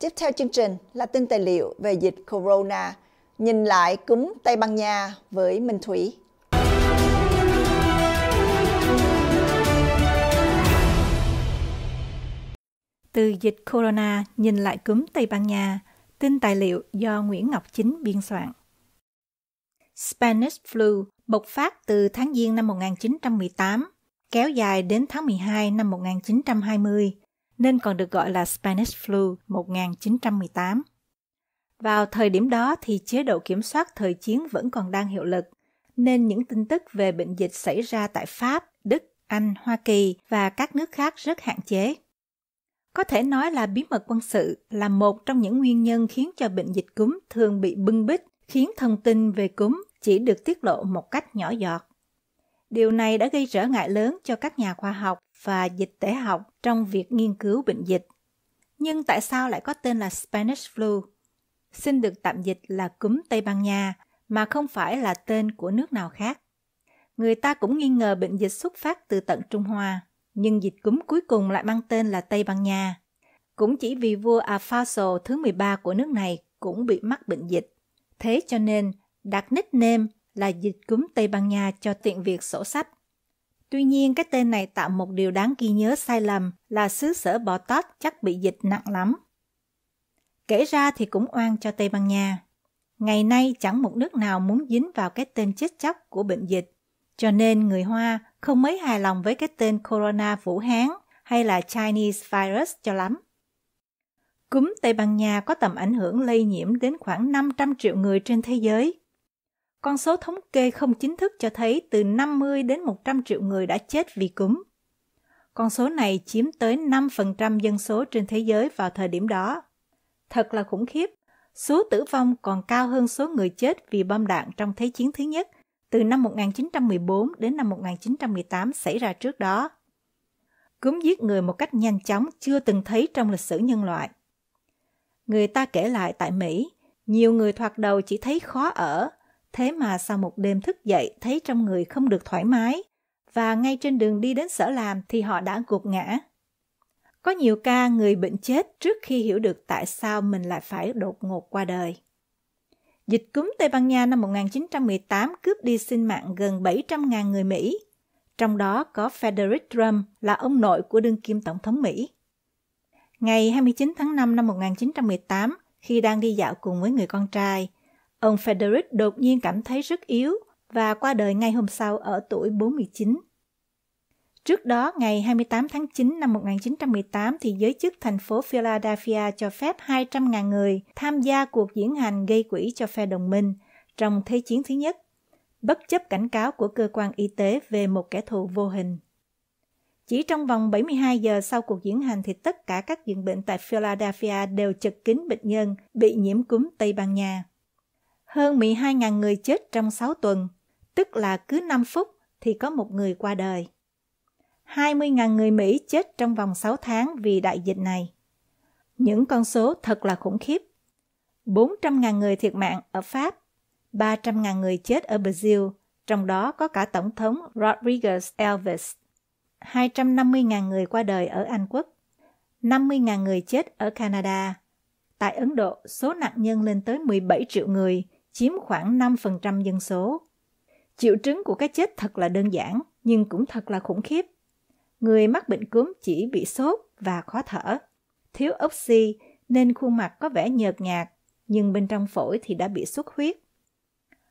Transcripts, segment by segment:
Tiếp theo chương trình là tin tài liệu về dịch corona, nhìn lại cúm Tây Ban Nha với Minh Thủy. Từ dịch corona nhìn lại cúm Tây Ban Nha, tin tài liệu do Nguyễn Ngọc Chính biên soạn. Spanish flu bộc phát từ tháng Giêng năm 1918, kéo dài đến tháng 12 năm 1920 nên còn được gọi là Spanish Flu 1918. Vào thời điểm đó thì chế độ kiểm soát thời chiến vẫn còn đang hiệu lực, nên những tin tức về bệnh dịch xảy ra tại Pháp, Đức, Anh, Hoa Kỳ và các nước khác rất hạn chế. Có thể nói là bí mật quân sự là một trong những nguyên nhân khiến cho bệnh dịch cúm thường bị bưng bít, khiến thông tin về cúm chỉ được tiết lộ một cách nhỏ giọt. Điều này đã gây trở ngại lớn cho các nhà khoa học và dịch tễ học trong việc nghiên cứu bệnh dịch. Nhưng tại sao lại có tên là Spanish flu? Xin được tạm dịch là cúm Tây Ban Nha mà không phải là tên của nước nào khác. Người ta cũng nghi ngờ bệnh dịch xuất phát từ tận Trung Hoa, nhưng dịch cúm cuối cùng lại mang tên là Tây Ban Nha. Cũng chỉ vì vua Alfonso thứ 13 của nước này cũng bị mắc bệnh dịch. Thế cho nên đặt nickname là dịch cúm Tây Ban Nha cho tiện việc sổ sách. Tuy nhiên, cái tên này tạo một điều đáng ghi nhớ sai lầm là xứ sở bò tót chắc bị dịch nặng lắm. Kể ra thì cũng oan cho Tây Ban Nha. Ngày nay chẳng một nước nào muốn dính vào cái tên chết chóc của bệnh dịch, cho nên người Hoa không mấy hài lòng với cái tên Corona Vũ Hán hay là Chinese Virus cho lắm. Cúm Tây Ban Nha có tầm ảnh hưởng lây nhiễm đến khoảng 500 triệu người trên thế giới, con số thống kê không chính thức cho thấy từ 50 đến 100 triệu người đã chết vì cúm. Con số này chiếm tới 5% dân số trên thế giới vào thời điểm đó. Thật là khủng khiếp, số tử vong còn cao hơn số người chết vì bom đạn trong Thế chiến thứ nhất từ năm 1914 đến năm 1918 xảy ra trước đó. Cúm giết người một cách nhanh chóng chưa từng thấy trong lịch sử nhân loại. Người ta kể lại tại Mỹ, nhiều người thoạt đầu chỉ thấy khó ở, Thế mà sau một đêm thức dậy thấy trong người không được thoải mái và ngay trên đường đi đến sở làm thì họ đã gục ngã. Có nhiều ca người bệnh chết trước khi hiểu được tại sao mình lại phải đột ngột qua đời. Dịch cúm Tây Ban Nha năm 1918 cướp đi sinh mạng gần 700.000 người Mỹ, trong đó có Frederick trump là ông nội của đương kim Tổng thống Mỹ. Ngày 29 tháng 5 năm 1918, khi đang đi dạo cùng với người con trai, Ông Frederick đột nhiên cảm thấy rất yếu và qua đời ngay hôm sau ở tuổi 49. Trước đó, ngày 28 tháng 9 năm 1918 thì giới chức thành phố Philadelphia cho phép 200.000 người tham gia cuộc diễn hành gây quỹ cho phe đồng minh trong Thế chiến thứ nhất, bất chấp cảnh cáo của cơ quan y tế về một kẻ thù vô hình. Chỉ trong vòng 72 giờ sau cuộc diễn hành thì tất cả các giường bệnh tại Philadelphia đều chật kín bệnh nhân bị nhiễm cúm Tây Ban Nha hơn 12.000 người chết trong 6 tuần, tức là cứ 5 phút thì có một người qua đời. 20.000 người Mỹ chết trong vòng 6 tháng vì đại dịch này. Những con số thật là khủng khiếp. 400.000 người thiệt mạng ở Pháp, 300.000 người chết ở Brazil, trong đó có cả Tổng thống Rodriguez Elvis. 250.000 người qua đời ở Anh Quốc, 50.000 người chết ở Canada. Tại Ấn Độ, số nạn nhân lên tới 17 triệu người – chiếm khoảng 5% dân số. Triệu chứng của cái chết thật là đơn giản, nhưng cũng thật là khủng khiếp. Người mắc bệnh cúm chỉ bị sốt và khó thở, thiếu oxy nên khuôn mặt có vẻ nhợt nhạt, nhưng bên trong phổi thì đã bị xuất huyết.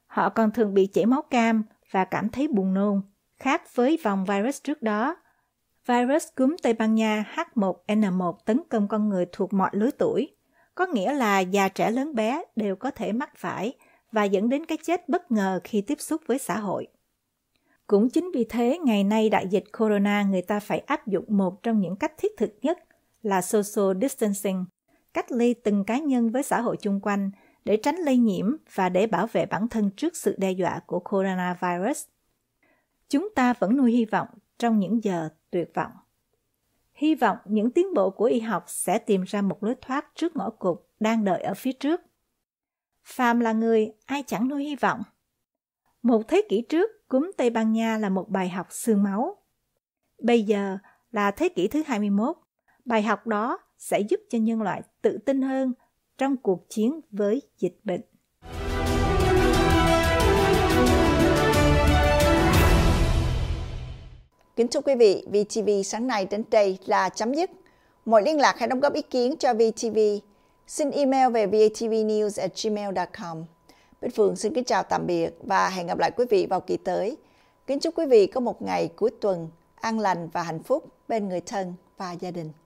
Họ còn thường bị chảy máu cam và cảm thấy buồn nôn, khác với vòng virus trước đó. Virus cúm Tây Ban Nha H1N1 tấn công con người thuộc mọi lứa tuổi, có nghĩa là già trẻ lớn bé đều có thể mắc phải và dẫn đến cái chết bất ngờ khi tiếp xúc với xã hội. Cũng chính vì thế, ngày nay đại dịch corona người ta phải áp dụng một trong những cách thiết thực nhất là social distancing, cách ly từng cá nhân với xã hội chung quanh để tránh lây nhiễm và để bảo vệ bản thân trước sự đe dọa của coronavirus. Chúng ta vẫn nuôi hy vọng trong những giờ tuyệt vọng. Hy vọng những tiến bộ của y học sẽ tìm ra một lối thoát trước ngõ cụt đang đợi ở phía trước phàm là người ai chẳng nuôi hy vọng một thế kỷ trước cúm tây ban nha là một bài học xương máu bây giờ là thế kỷ thứ 21, bài học đó sẽ giúp cho nhân loại tự tin hơn trong cuộc chiến với dịch bệnh. Kính thưa quý vị, VTV sáng nay đến đây là chấm dứt. Mọi liên lạc hay đóng góp ý kiến cho VTV Xin email về vatvnews@gmail.com. Bích Phương xin kính chào tạm biệt và hẹn gặp lại quý vị vào kỳ tới. Kính chúc quý vị có một ngày cuối tuần an lành và hạnh phúc bên người thân và gia đình.